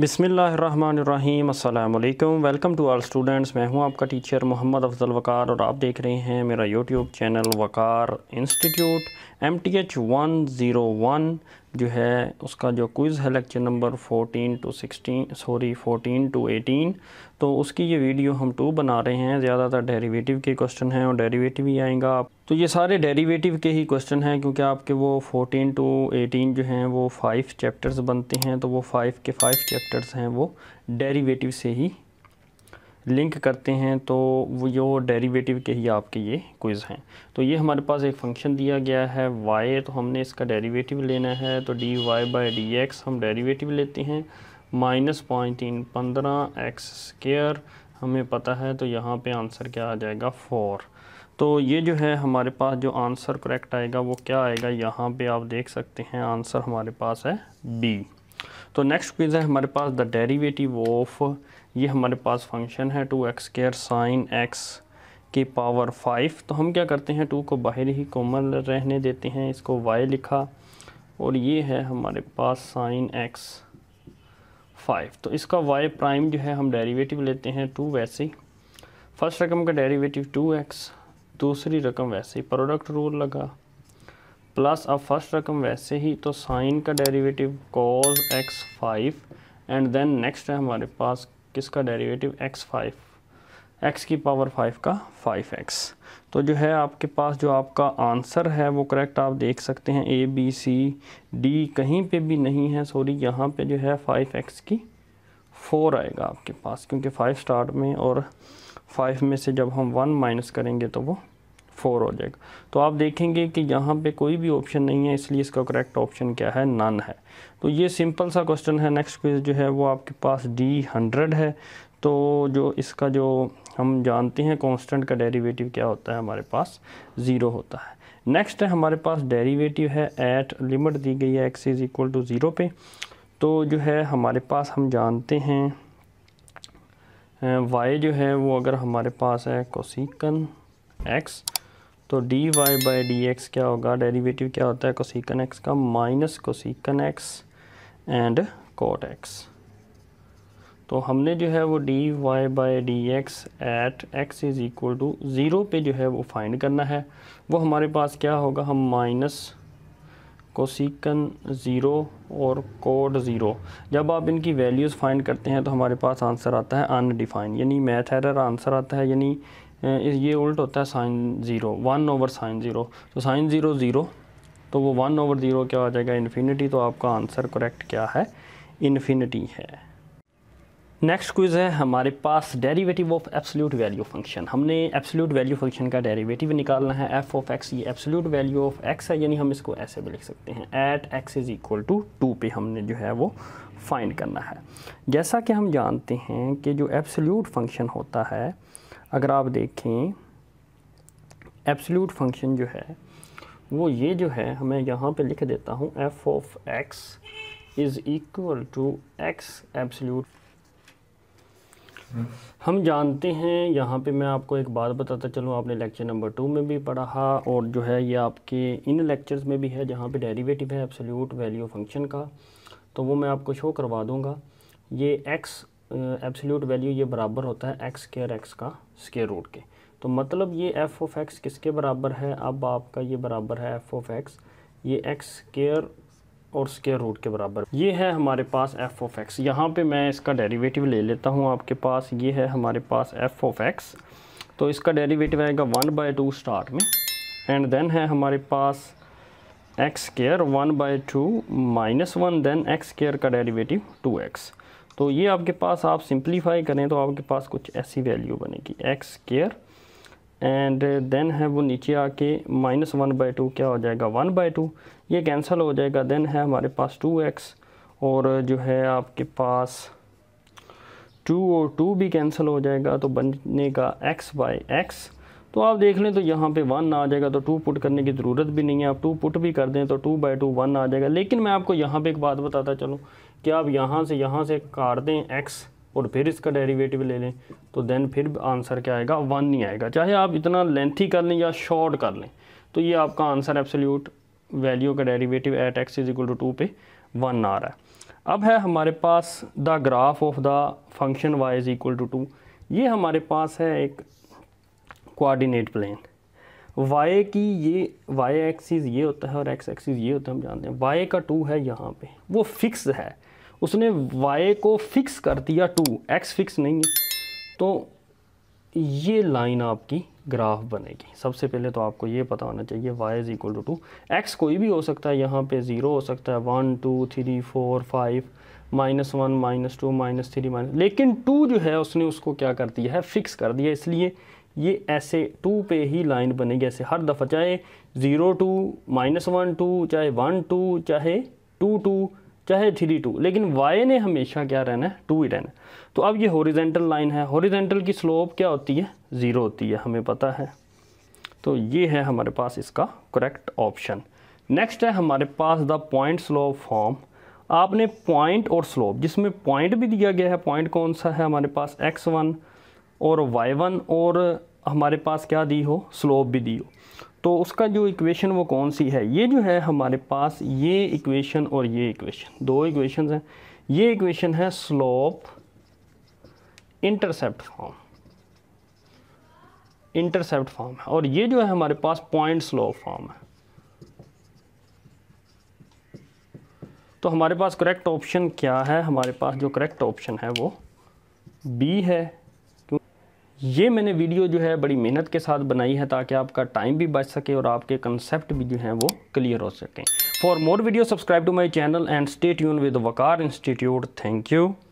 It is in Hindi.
बिसमीम् अल्लाम वेलकम टू आल स्टूडेंट्स मैं हूं आपका टीचर मोहम्मद अफजल वकार और आप देख रहे हैं मेरा YouTube channel Waqar institute M T H one zero one जो है उसका जो क्विज़ है lecture number 14 to 16 sorry 14 to 18 तो उसकी ये वीडियो हम टू बना रहे हैं ज़्यादातर डेरिवेटिव के क्वेश्चन हैं और डेरिवेटिव ही आएगा आप तो ये सारे डेरिवेटिव के ही क्वेश्चन हैं क्योंकि आपके वो 14 टू 18 जो हैं वो फाइव चैप्टर्स बनते हैं तो वो फाइव के फाइव चैप्टर्स हैं वो डेरीवेटिव से ही लिंक करते हैं तो वो यो डेरिवेटिव के ही आपके ये क्विज़ हैं तो ये हमारे पास एक फंक्शन दिया गया है वाई तो हमने इसका डेरिवेटिव लेना है तो D Y by D X हम डेरिवेटिव लेते हैं माइनस पॉइंट इन पंद्रह एक्स स्केयर हमें पता है तो यहाँ पे आंसर क्या आ जाएगा फोर तो ये जो है हमारे पास जो आंसर करेक्ट आएगा वो क्या आएगा यहाँ पर आप देख सकते हैं आंसर हमारे पास है बी तो नेक्स्ट क्विज है हमारे पास द डेरिवेटिव ऑफ ये हमारे पास फंक्शन है two x care sine x के पावर फाइव तो हम क्या करते हैं टू को बाहर ही कॉमन रहने देते हैं इसको वाई लिखा और ये है हमारे पास साइन एक्स फाइव तो इसका वाई प्राइम जो है हम डेरिवेटिव लेते हैं टू वैसे ही फर्स्ट रकम का डेरिवेटिव टू एक्स दूसरी रकम वैसे ही प्रोडक्ट रूल लगा प्लस अब फर्स्ट रकम वैसे ही तो साइन का derivative cos x five and then next है हमारे पास किसका डेरिवेटिव एक्स फाइव एक्स की पावर फाइव का फाइव एक्स तो जो है आपके पास जो आपका आंसर है वो करेक्ट आप देख सकते हैं ए बी सी डी कहीं पे भी नहीं है सॉरी यहाँ पे जो है फाइव एक्स की फोर आएगा आपके पास क्योंकि फाइव स्टार्ट में और फाइव में से जब हम वन माइनस करेंगे तो वो फोर हो जाएगा तो आप देखेंगे कि यहाँ पे कोई भी ऑप्शन नहीं है इसलिए इसका करेक्ट ऑप्शन क्या है नन है तो ये सिंपल सा क्वेश्चन है नेक्स्ट क्वेश्चन जो है वो आपके पास डी हंड्रेड है तो जो इसका जो हम जानते हैं कांस्टेंट का डेरिवेटिव क्या होता है हमारे पास ज़ीरो होता है नेक्स्ट है हमारे पास डेरीवेटिव है एट लिमिट दी गई है x is equal to zero पे तो जो है हमारे पास हम जानते हैं वाई जो है वो अगर हमारे पास है कोसिकन एक्स तो D Y by D X क्या होगा डेरिवेटिव क्या होता है कोसिकन एक्स का minus cosecant x and cot x तो हमने जो है वो D Y by D X at x is equal to zero पे जो है वो फाइंड करना है वो हमारे पास क्या होगा हम माइनस कोसिकन ज़ीरो और कोड ज़ीरो जब आप इनकी वैल्यूज़ फाइंड करते हैं तो हमारे पास आंसर आता है अनडिफाइंड यानी मैथ एरर आंसर आता है यानी ये उल्ट होता है sine zero one over sine zero तो साइन ज़ीरो ज़ीरो तो वो वन ओवर ज़ीरो क्या हो जाएगा इन्फिनिटी तो आपका आंसर करेक्ट क्या है इन्फिनिटी है नेक्स्ट क्विज है हमारे पास derivative of absolute value function हमने एब्सोल्यूट वैल्यू फंक्शन का डेरिवेटिव निकालना है एफ ऑफ एक्स ये एब्सोल्यूट वैल्यू ऑफ एक्स है यानी हम इसको ऐसे भी लिख सकते हैं at x is equal to two पे हमने जो है वो फाइंड करना है जैसा कि हम जानते हैं कि जो एब्सोल्यूट फंक्शन होता है अगर आप देखें एब्सोल्यूट फंक्शन जो है वो ये जो है हमें यहाँ पे लिख देता हूँ f of x is equal to x absolute हम जानते हैं यहाँ पे मैं आपको एक बात बताता चलूँ आपने लेक्चर नंबर टू में भी पढ़ा और जो है ये आपके इन लेक्चर्स में भी है जहाँ पे डेरिवेटिव है एब्सोल्यूट वैल्यू फंक्शन का तो वो मैं आपको शो करवा दूँगा ये एक्स एब्सोल्यूट वैल्यू ये बराबर होता है एक्स स्केयर एक्स का स्केयर रूट के तो मतलब ये एफ़ ऑफ एक्स किसके बराबर है अब आपका ये बराबर है एफ़ ऑफ एक्स ये एक्स स्केयर और स्केयर रूट के बराबर ये है हमारे पास एफ़ ऑफ एक्स यहाँ पर मैं इसका डेरीवेटिव ले लेता हूँ आपके पास ये है हमारे पास एफ़ ऑफ एक्स तो इसका डेरीवेटिव आएगा वन बाई टू स्टार्ट में एंड देन है हमारे पास x square one by two minus one then x square का डेरीवेटिव टू एक्स तो ये आपके पास आप सिंप्लीफाई करें तो आपके पास कुछ ऐसी वैल्यू बनेगी एक्स केयर एंड देन है वो नीचे आके माइनस वन बाई टू क्या हो जाएगा वन बाई टू ये कैंसिल हो जाएगा देन है हमारे पास टू एक्स और जो है आपके पास टू और टू भी कैंसिल हो जाएगा तो बनने का एक्स बाई एक्स तो आप देख लें तो यहाँ पे वन आ जाएगा तो टू पुट करने की ज़रूरत भी नहीं है आप टू पुट भी कर दें तो टू बाई टू वन आ जाएगा लेकिन मैं आपको यहाँ पे एक बात बताता चलूँ कि आप यहाँ से यहाँ से काट दें एक्स और फिर इसका डेरिवेटिव ले लें तो देन फिर आंसर क्या आएगा वन नहीं आएगा चाहे आप इतना लेंथी कर लें या शॉर्ट कर लें तो ये आपका आंसर एब्सोल्यूट वैल्यू का derivative at x is equal to two पे वन आ रहा है अब है हमारे पास the graph of the function y is equal to two ये हमारे पास है एक कोऑर्डिनेट प्लेन वाई की ये वाई एक्सिस ये होता है और एक्स एक्सिस ये होता है हम जानते हैं वाई का टू है यहाँ पे वो फिक्स है उसने वाई को फिक्स कर दिया टू एक्स फिक्स नहीं है तो ये लाइन आपकी ग्राफ बनेगी सबसे पहले तो आपको ये पता होना चाहिए y is equal to two x कोई भी हो सकता है यहाँ पे ज़ीरो हो सकता है one two three four five minus one minus two minus three minus लेकिन टू जो है उसने उसको क्या कर दिया है फिक्स कर दिया इसलिए ये ऐसे टू पे ही लाइन बनेगी ऐसे हर दफ़ा चाहे zero two minus one two चाहे वन टू चाहे टू टू चाहे थ्री टू लेकिन वाई ने हमेशा क्या रहना है टू ही रहना है तो अब ये हॉरिजेंटल लाइन है हॉरिजेंटल की स्लोप क्या होती है ज़ीरो होती है हमें पता है तो ये है हमारे पास इसका करेक्ट ऑप्शन नेक्स्ट है हमारे पास द पॉइंट स्लोप फॉर्म आपने पॉइंट और स्लोप जिसमें पॉइंट भी दिया गया है पॉइंट कौन सा है हमारे पास एक्स वन और वाई वन और हमारे पास क्या दी हो स्लोप भी दी हो तो उसका जो इक्वेशन वो कौन सी है ये जो है हमारे पास ये इक्वेशन और ये इक्वेशन दो इक्वेशन हैं ये इक्वेशन है slope intercept form intercept form है और ये जो है हमारे पास पॉइंट स्लोप फॉर्म है तो हमारे पास करेक्ट ऑप्शन क्या है हमारे पास जो करेक्ट ऑप्शन है वो बी है ये मैंने वीडियो जो है बड़ी मेहनत के साथ बनाई है ताकि आपका टाइम भी बच सके और आपके कंसेप्ट भी जो हैं वो क्लियर हो सकें for more video subscribe to my channel and stay यून with Waqar institute thank you